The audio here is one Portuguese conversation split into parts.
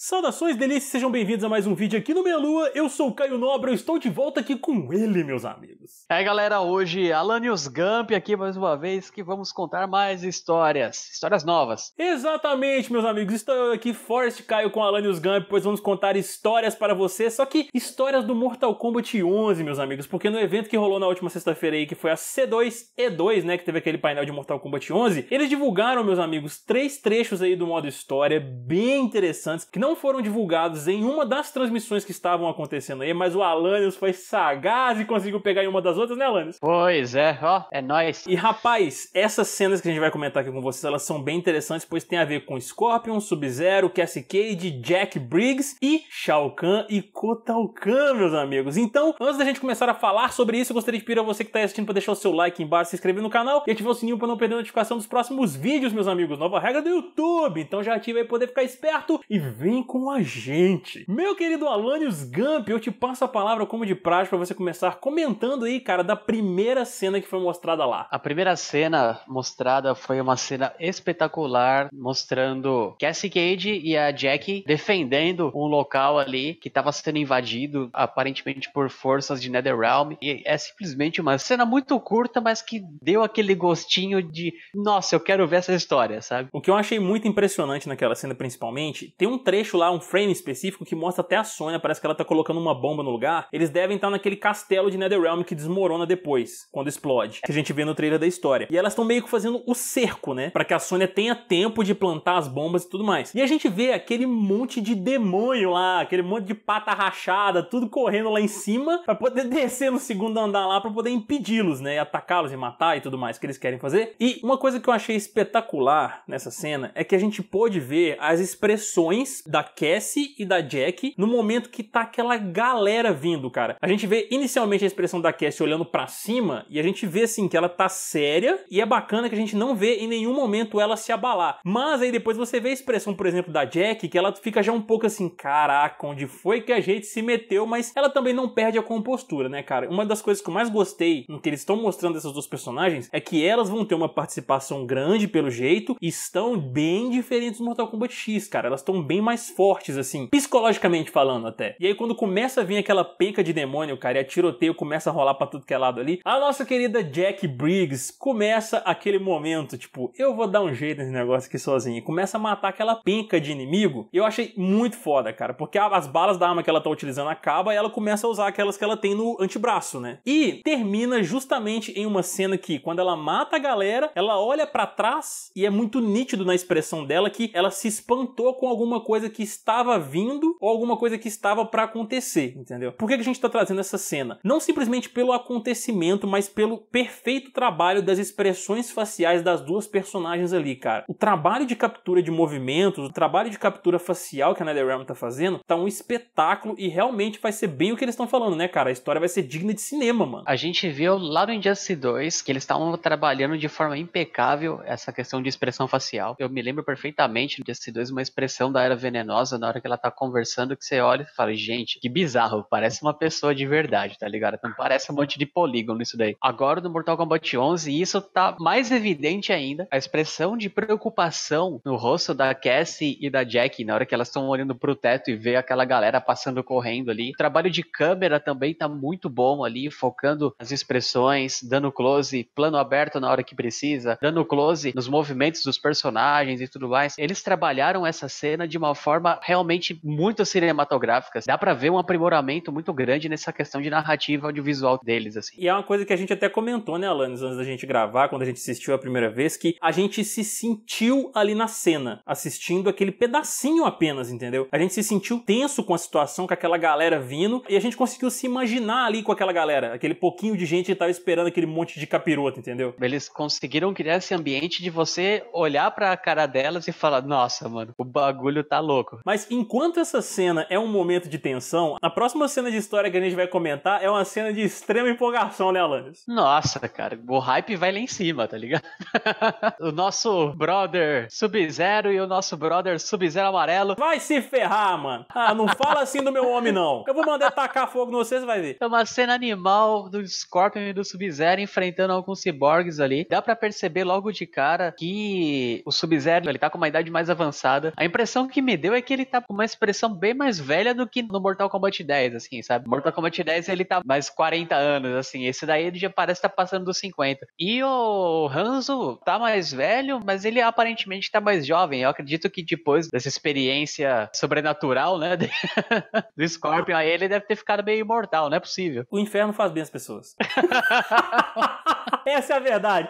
Saudações, delícias, sejam bem-vindos a mais um vídeo aqui no Meia Lua. Eu sou o Caio Nobre, eu estou de volta aqui com ele, meus amigos. É, galera, hoje Alanios Gamp aqui mais uma vez que vamos contar mais histórias, histórias novas. Exatamente, meus amigos, estou aqui Forest Caio com Alanios Gamp, pois vamos contar histórias para vocês, só que histórias do Mortal Kombat 11, meus amigos, porque no evento que rolou na última sexta-feira aí, que foi a C2E2, né, que teve aquele painel de Mortal Kombat 11, eles divulgaram, meus amigos, três trechos aí do modo história bem interessantes, que não não foram divulgados em uma das transmissões que estavam acontecendo aí, mas o Alanis foi sagaz e conseguiu pegar em uma das outras, né, Alanis? Pois é, ó, é nóis. E rapaz, essas cenas que a gente vai comentar aqui com vocês, elas são bem interessantes, pois tem a ver com Scorpion, Sub-Zero, Cassie Cage, Jack Briggs e Shao Kahn e Kotal Kahn, meus amigos. Então, antes da gente começar a falar sobre isso, eu gostaria de pedir a você que está assistindo para deixar o seu like embaixo, se inscrever no canal e ativar o sininho para não perder a notificação dos próximos vídeos, meus amigos. Nova regra do YouTube, então já ativa aí para poder ficar esperto e vim vem com a gente. Meu querido Alanios Gump, eu te passo a palavra como de praxe para você começar comentando aí, cara, da primeira cena que foi mostrada lá. A primeira cena mostrada foi uma cena espetacular, mostrando Cassie Cage e a Jackie defendendo um local ali que estava sendo invadido, aparentemente por forças de Netherrealm. E é simplesmente uma cena muito curta, mas que deu aquele gostinho de, nossa, eu quero ver essa história, sabe? O que eu achei muito impressionante naquela cena, principalmente, tem um trecho trecho lá, um frame específico que mostra até a Sônia, parece que ela tá colocando uma bomba no lugar. Eles devem estar naquele castelo de Netherrealm que desmorona depois, quando explode, que a gente vê no trailer da história. E elas estão meio que fazendo o cerco, né, para que a Sônia tenha tempo de plantar as bombas e tudo mais. E a gente vê aquele monte de demônio lá, aquele monte de pata rachada, tudo correndo lá em cima para poder descer no segundo andar lá para poder impedi-los, né, e atacá-los e matar e tudo mais que eles querem fazer. E uma coisa que eu achei espetacular nessa cena é que a gente pôde ver as expressões da da Cassie e da Jack no momento que tá aquela galera vindo, cara. A gente vê inicialmente a expressão da Cassie olhando para cima e a gente vê assim que ela tá séria e é bacana que a gente não vê em nenhum momento ela se abalar. Mas aí depois você vê a expressão, por exemplo, da Jack que ela fica já um pouco assim, caraca, onde foi que a gente se meteu? Mas ela também não perde a compostura, né, cara? Uma das coisas que eu mais gostei no que eles estão mostrando dessas duas personagens é que elas vão ter uma participação grande pelo jeito e estão bem diferentes do Mortal Kombat X, cara. Elas estão bem mais fortes, assim, psicologicamente falando até. E aí, quando começa a vir aquela penca de demônio, cara, e a tiroteio começa a rolar pra tudo que é lado ali, a nossa querida Jack Briggs começa aquele momento, tipo, eu vou dar um jeito nesse negócio aqui sozinho. E começa a matar aquela penca de inimigo. eu achei muito foda, cara, porque as balas da arma que ela tá utilizando acaba e ela começa a usar aquelas que ela tem no antebraço, né? E termina justamente em uma cena que, quando ela mata a galera, ela olha para trás e é muito nítido na expressão dela que ela se espantou com alguma coisa coisa que estava vindo ou alguma coisa que estava para acontecer, entendeu? Por que a gente está trazendo essa cena? Não simplesmente pelo acontecimento, mas pelo perfeito trabalho das expressões faciais das duas personagens ali, cara. O trabalho de captura de movimentos, o trabalho de captura facial que a NetherRealm tá fazendo, tá um espetáculo e realmente vai ser bem o que eles estão falando, né, cara? A história vai ser digna de cinema, mano. A gente viu lá no Injustice 2 que eles estavam trabalhando de forma impecável essa questão de expressão facial. Eu me lembro perfeitamente no Injustice 2 uma expressão da era venenosa venenosa na hora que ela tá conversando, que você olha e fala, gente, que bizarro, parece uma pessoa de verdade, tá ligado? Então, parece um monte de polígono isso daí. Agora no Mortal Kombat 11, isso tá mais evidente ainda, a expressão de preocupação no rosto da Cassie e da Jack na hora que elas estão olhando pro teto e vê aquela galera passando correndo ali. O trabalho de câmera também tá muito bom ali, focando as expressões, dando close, plano aberto na hora que precisa, dando close nos movimentos dos personagens e tudo mais. Eles trabalharam essa cena de uma forma forma realmente muito cinematográfica. Dá para ver um aprimoramento muito grande nessa questão de narrativa audiovisual deles, assim. E é uma coisa que a gente até comentou, né, Alanis, antes da gente gravar, quando a gente assistiu a primeira vez, que a gente se sentiu ali na cena, assistindo aquele pedacinho apenas, entendeu? A gente se sentiu tenso com a situação, com aquela galera vindo, e a gente conseguiu se imaginar ali com aquela galera, aquele pouquinho de gente que tava esperando aquele monte de capiroto, entendeu? Eles conseguiram criar esse ambiente de você olhar para a cara delas e falar: "Nossa, mano, o bagulho tá louco" louco. Mas enquanto essa cena é um momento de tensão, a próxima cena de história que a gente vai comentar é uma cena de extrema empolgação, né, Alanis? Nossa, cara, o hype vai lá em cima, tá ligado? o nosso brother Sub-Zero e o nosso brother Sub-Zero amarelo. Vai se ferrar, mano. Ah, não fala assim do meu homem, não. Eu vou mandar tacar fogo no você, você vai ver. É uma cena animal do Scorpion e do Sub-Zero enfrentando alguns ciborgues ali. Dá para perceber logo de cara que o Sub-Zero, ele tá com uma idade mais avançada. A impressão que me deu entendeu é que ele tá com uma expressão bem mais velha do que no Mortal Kombat 10, assim, sabe? Mortal Kombat 10 ele tá mais 40 anos, assim. Esse daí ele já parece estar tá passando dos 50. E o Hanzo tá mais velho, mas ele aparentemente tá mais jovem. Eu acredito que depois dessa experiência sobrenatural, né? do Scorpion, aí ele deve ter ficado meio imortal, não é possível. O inferno faz bem as pessoas. Essa é a verdade.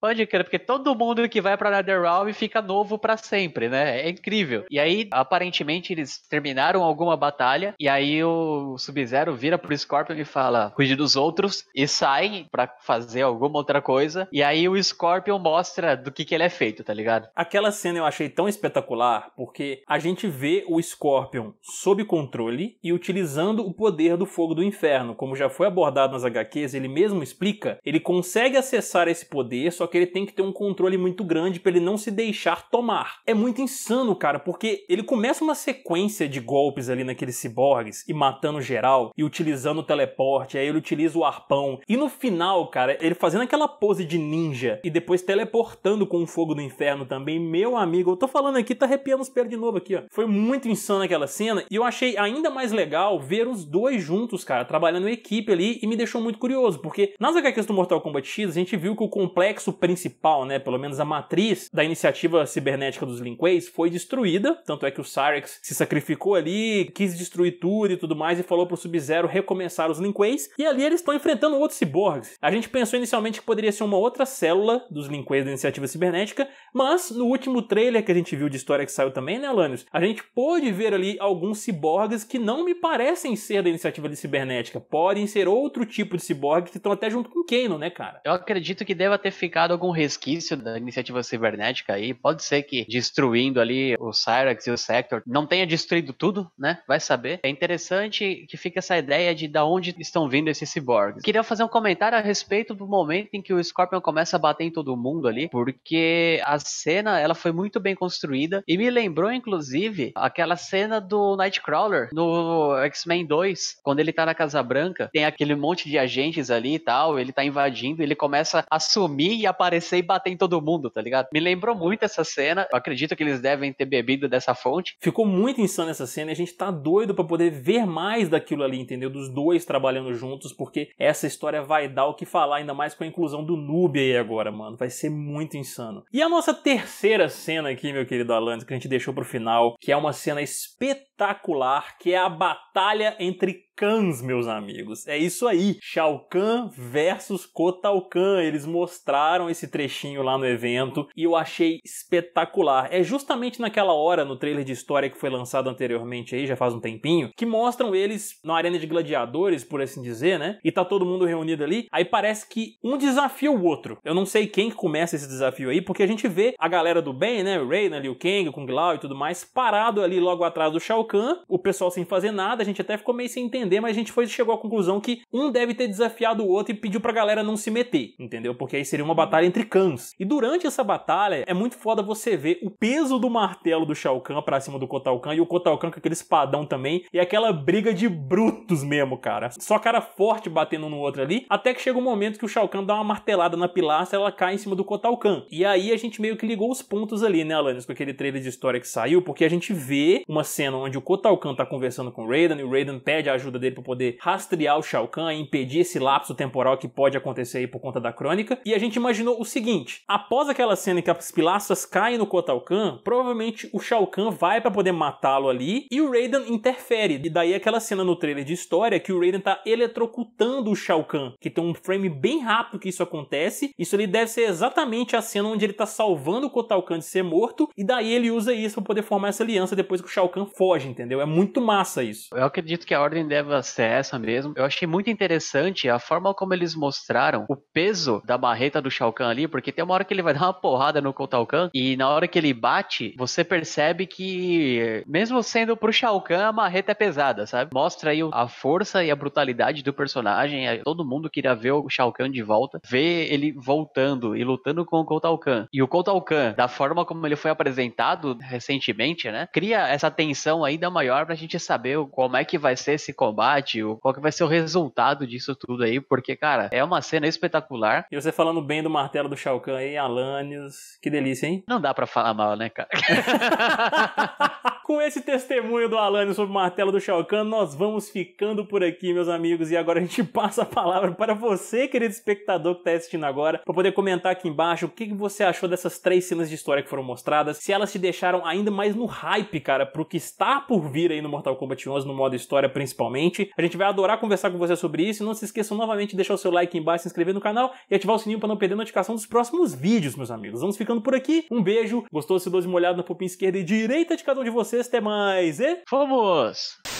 Pode crer, porque todo mundo que vai pra NetherRealm fica novo para sempre, né? É incrível. E aí, aparentemente, eles terminaram alguma batalha, e aí o Sub-Zero vira pro Scorpion e fala, cuide dos outros, e sai para fazer alguma outra coisa, e aí o Scorpion mostra do que que ele é feito, tá ligado? Aquela cena eu achei tão espetacular, porque a gente vê o Scorpion sob controle e utilizando o poder do fogo do inferno, como já foi abordado nas HQs, ele mesmo explica, ele consegue acessar esse poder, só que ele tem que ter um controle muito grande para ele não se deixar tomar. É muito insano, cara, porque ele começa uma sequência de golpes ali naqueles ciborgues e matando geral e utilizando o teleporte, aí ele utiliza o arpão e no final, cara, ele fazendo aquela pose de ninja e depois teleportando com o fogo do inferno também. Meu amigo, eu tô falando aqui, tá arrepiando os pés de novo aqui, ó. Foi muito insano aquela cena e eu achei ainda mais legal ver os dois juntos, cara, trabalhando em equipe ali e me deixou muito curioso, porque nas HQs do Mortal Kombat X a gente viu que o complexo principal, né, pelo menos a matriz da iniciativa cibernética dos Linqueis foi destruída, tanto é que o Cyrex se sacrificou ali, quis destruir tudo e tudo mais e falou pro Sub-Zero recomeçar os Linqueis, e ali eles estão enfrentando outros ciborgues. A gente pensou inicialmente que poderia ser uma outra célula dos Linqueis da iniciativa cibernética, mas no último trailer que a gente viu de história que saiu também, né, Alanios, a gente pôde ver ali alguns ciborgues que não me parecem ser da iniciativa de cibernética, podem ser outro tipo de ciborgue que estão até junto com o Kano, né, cara? Eu acredito que deva ter ficado deixado algum resquício da iniciativa cibernética aí. Pode ser que destruindo ali o Cyrax e o Sector não tenha destruído tudo, né? Vai saber. É interessante que fica essa ideia de da onde estão vindo esses ciborgues. Queria fazer um comentário a respeito do momento em que o Scorpion começa a bater em todo mundo ali, porque a cena ela foi muito bem construída e me lembrou inclusive aquela cena do Nightcrawler no X-Men 2, quando ele tá na Casa Branca, tem aquele monte de agentes ali e tal, ele tá invadindo, ele começa a sumir e a aparecer e bater em todo mundo, tá ligado? Me lembrou muito essa cena. Eu acredito que eles devem ter bebido dessa fonte. Ficou muito insano essa cena e a gente tá doido para poder ver mais daquilo ali, entendeu? Dos dois trabalhando juntos, porque essa história vai dar o que falar, ainda mais com a inclusão do Noob aí agora, mano. Vai ser muito insano. E a nossa terceira cena aqui, meu querido Alan, que a gente deixou pro final, que é uma cena espetacular, que é a batalha entre Kans, meus amigos. É isso aí. Shao Kahn versus Kotal Kahn. Eles mostraram esse trechinho lá no evento e eu achei espetacular. É justamente naquela hora no trailer de história que foi lançado anteriormente aí, já faz um tempinho, que mostram eles na arena de gladiadores, por assim dizer, né? E tá todo mundo reunido ali. Aí parece que um desafia o outro. Eu não sei quem que começa esse desafio aí, porque a gente vê a galera do bem, né? O Rey, né? Liu Kang, o Kung Lao e tudo mais, parado ali logo atrás do Shao Kahn, o pessoal sem fazer nada, a gente até ficou meio sem entender, mas a gente foi chegou à conclusão que um deve ter desafiado o outro e pediu pra galera não se meter, entendeu? Porque aí seria uma batalha batalha entre Kans. E durante essa batalha, é muito foda você ver o peso do martelo do Shao Kahn pra cima do Kotal Kahn e o Kotal Kahn com aquele espadão também. E aquela briga de brutos mesmo, cara. Só cara forte batendo no outro ali. Até que chega um momento que o Shao Kahn dá uma martelada na pilastra ela cai em cima do Kotal Kahn. E aí a gente meio que ligou os pontos ali, né, Alanis, com aquele trailer de história que saiu, porque a gente vê uma cena onde o Kotal Kahn tá conversando com o Raiden e o Raiden pede a ajuda dele pra poder rastrear o Shao Kahn e impedir esse lapso temporal que pode acontecer aí por conta da crônica. E a gente imaginou o seguinte: após aquela cena em que as pilastras caem no Kotal Kahn, provavelmente o Shao Kahn vai para poder matá-lo ali e o Raiden interfere. E daí aquela cena no trailer de história que o Raiden tá eletrocutando o Shao Kahn, que tem um frame bem rápido que isso acontece. Isso ali deve ser exatamente a cena onde ele tá salvando o Kotal Kahn de ser morto e daí ele usa isso para poder formar essa aliança depois que o Shao Kahn foge, entendeu? É muito massa isso. Eu acredito que a ordem deve ser essa mesmo. Eu achei muito interessante a forma como eles mostraram o peso da barreta do Shao Kotal Kahn ali, porque tem uma hora que ele vai dar uma porrada no Kotal Kahn e na hora que ele bate, você percebe que, mesmo sendo pro Shao Kahn, a marreta é pesada, sabe? Mostra aí a força e a brutalidade do personagem. Todo mundo queria ver o Shao Kahn de volta, ver ele voltando e lutando com o Kotal Kahn. E o Kotal Kahn, da forma como ele foi apresentado recentemente, né? Cria essa tensão ainda maior pra gente saber como é que vai ser esse combate, qual que vai ser o resultado disso tudo aí, porque, cara, é uma cena espetacular. E você falando bem do martelo do Shao Kahn aí, Alanios. Que delícia, hein? Não dá pra falar mal, né, cara? com esse testemunho do Alane sobre o martelo do Shao Kahn, nós vamos ficando por aqui, meus amigos. E agora a gente passa a palavra para você, querido espectador que está assistindo agora, para poder comentar aqui embaixo o que você achou dessas três cenas de história que foram mostradas, se elas te deixaram ainda mais no hype, cara, pro que está por vir aí no Mortal Kombat 11, no modo história principalmente. A gente vai adorar conversar com você sobre isso. não se esqueçam novamente de deixar o seu like embaixo, se inscrever no canal e ativar o sininho para não perder a notificação dos próximos vídeos, meus amigos. Vamos ficando por aqui. Um beijo. Gostou? Se doze molhado na pupinha esquerda e direita de cada um de vocês sexta é mais e. Fomos!